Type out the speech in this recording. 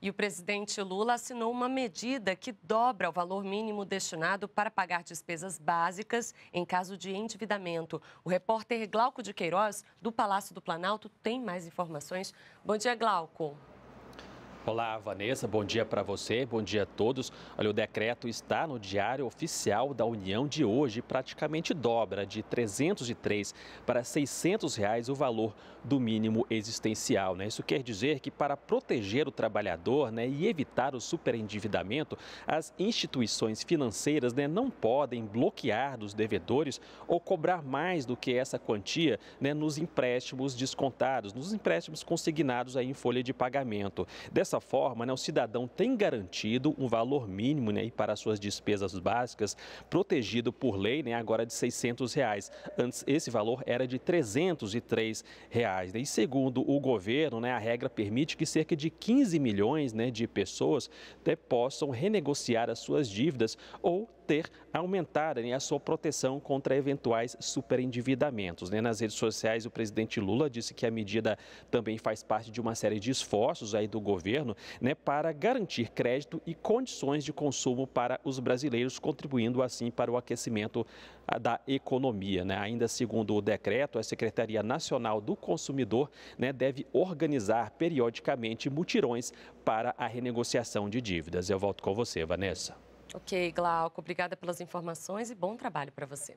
E o presidente Lula assinou uma medida que dobra o valor mínimo destinado para pagar despesas básicas em caso de endividamento. O repórter Glauco de Queiroz, do Palácio do Planalto, tem mais informações. Bom dia, Glauco. Olá, Vanessa, bom dia para você, bom dia a todos. Olha, o decreto está no Diário Oficial da União de hoje, praticamente dobra de 303 para 600 reais o valor do mínimo existencial. Né? Isso quer dizer que para proteger o trabalhador né, e evitar o superendividamento, as instituições financeiras né, não podem bloquear dos devedores ou cobrar mais do que essa quantia né, nos empréstimos descontados, nos empréstimos consignados aí em folha de pagamento. Dessa Dessa forma, né, o cidadão tem garantido um valor mínimo né, para suas despesas básicas, protegido por lei, né, agora de R$ 600. Reais. Antes, esse valor era de R$ 303. Reais, né? E segundo o governo, né, a regra permite que cerca de 15 milhões né, de pessoas até né, possam renegociar as suas dívidas ou ter, aumentarem a sua proteção contra eventuais superendividamentos. Né? Nas redes sociais, o presidente Lula disse que a medida também faz parte de uma série de esforços aí do governo né, para garantir crédito e condições de consumo para os brasileiros, contribuindo assim para o aquecimento ah, da economia. Né? Ainda segundo o decreto, a Secretaria Nacional do Consumidor né, deve organizar periodicamente mutirões para a renegociação de dívidas. Eu volto com você, Vanessa. Ok, Glauco, obrigada pelas informações e bom trabalho para você.